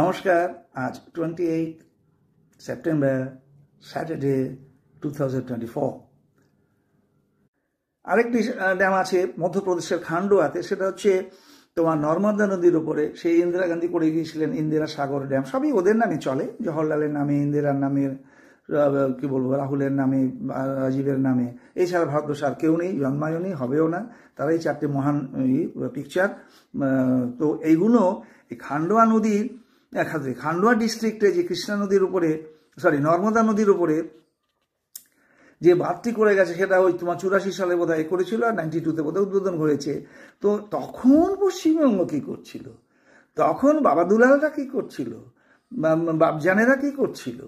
নমস্কার আজ twenty eight September Saturday two আরেকটি ড্যাম আছে মধ্যপ্রদেশের খান্ডোয়াতে সেটা হচ্ছে তোমার নর্মদা নদীর ওপরে সেই ইন্দিরা গান্ধী করে গিয়েছিলেন ইন্দিরা সাগর ড্যাম সবই ওদের নামে চলে জওহরলালের নামে ইন্দিরার নামে কি বলবো রাহুলের নামে রাজীবের নামে এছাড়া ভারতবর্ষ আর কেউ নেই জন্মায়ও নেই হবেও না তারাই চারটি মহান পিকচার তো এইগুলো এই খান্ডোয়া নদীর দেখা যায় খান্ডুয়া ডিস্ট্রিক্টে যে কৃষ্ণা নদীর উপরে সরি নর্মদা নদীর উপরে যে বাঁধটি করে গেছে সেটা ওই তোমার চুরাশি সালে বোধ হয় করেছিল আর নাইনটি টুতে বোধ উদ্বোধন হয়েছে তো তখন পশ্চিমবঙ্গ কী করছিল তখন বাবা দুলালরা কী করছিল বাবজানেরা কী করছিল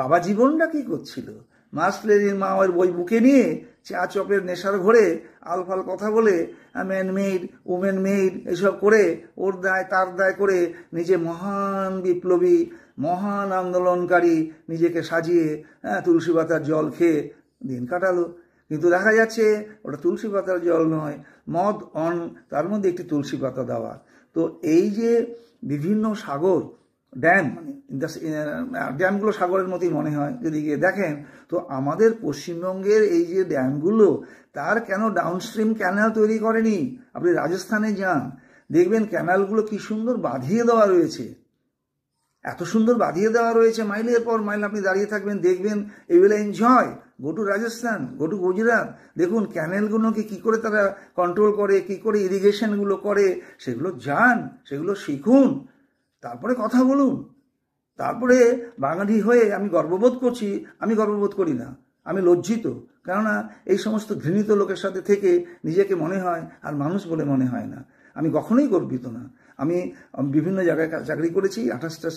বাবা জীবনটা কী করছিল মাস মা ওর বই বুকে নিয়ে চা নেশার ঘরে আলফাল কথা বলে ম্যান মেড ওমেন মেড এসব করে ওর দায় তার দায় করে নিজে মহান বিপ্লবী মহান আন্দোলনকারী নিজেকে সাজিয়ে হ্যাঁ তুলসী পাতার জল খেয়ে দিন কাটালো কিন্তু দেখা যাচ্ছে ওটা তুলসী পাতার জল নয় মদ অন তার মধ্যে একটি তুলসী পাতা দেওয়া তো এই যে বিভিন্ন সাগর ড্যাম ড্যামগুলো uh, সাগরের মতোই মনে হয় যদি গিয়ে দেখেন তো আমাদের পশ্চিমবঙ্গের এই যে ড্যামগুলো তার কেন ডাউনস্ট্রিম ক্যানাল তৈরি করেনি আপনি রাজস্থানে যান দেখবেন ক্যানালগুলো কি সুন্দর বাঁধিয়ে দেওয়া রয়েছে এত সুন্দর বাঁধিয়ে দেওয়া রয়েছে মাইলের পর মাইল আপনি দাঁড়িয়ে থাকবেন দেখবেন এগুলো enjoy go to Rajasthan go to Gujarat দেখুন ক্যানেলগুলোকে কি করে তারা কন্ট্রোল করে কি করে ইরিগেশনগুলো করে সেগুলো যান সেগুলো শিখুন তারপরে কথা বলুন তারপরে বাঙালি হয়ে আমি গর্ববোধ করছি আমি গর্ববোধ করি না আমি লজ্জিত কেননা এই সমস্ত ঘৃণিত লোকের সাথে থেকে নিজেকে মনে হয় আর মানুষ বলে মনে হয় না আমি কখনোই গর্বিত না আমি বিভিন্ন জায়গায় চাকরি করেছি আঠাশটা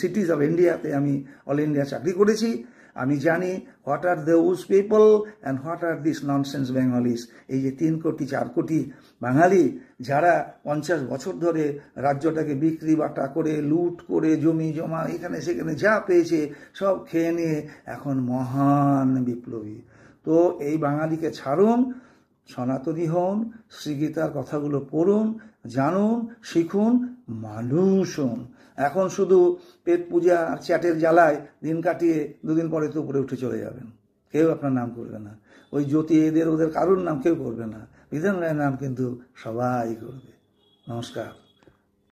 সিটিজ অফ ইন্ডিয়াতে আমি অল ইন্ডিয়া চাকরি করেছি আমি জানি what are us people and what are this nonsense Bengalis এই যে তিন কোটি চার কোটি বাঙালি যারা পঞ্চাশ বছর ধরে রাজ্যটাকে বিক্রি বাটা করে লুট করে জমি জমা এখানে সেখানে যা পেয়েছে সব খেয়ে নিয়ে এখন মহান বিপ্লবী তো এই বাঙালিকে ছাড়ুন সনাতনী হন শ্রীগীতার কথাগুলো পড়ুন জানুন শিখুন মানুষ হন এখন শুধু পেট পূজা আর চ্যাটের জ্বালায় দিন কাটিয়ে দুদিন পরে তো উপরে উঠে চলে যাবেন কেউ আপনার নাম করবে না ওই জ্যোতি এদের ওদের কারুর নাম কেউ করবে না বিধান রায়ের নাম কিন্তু সবাই করবে নমস্কার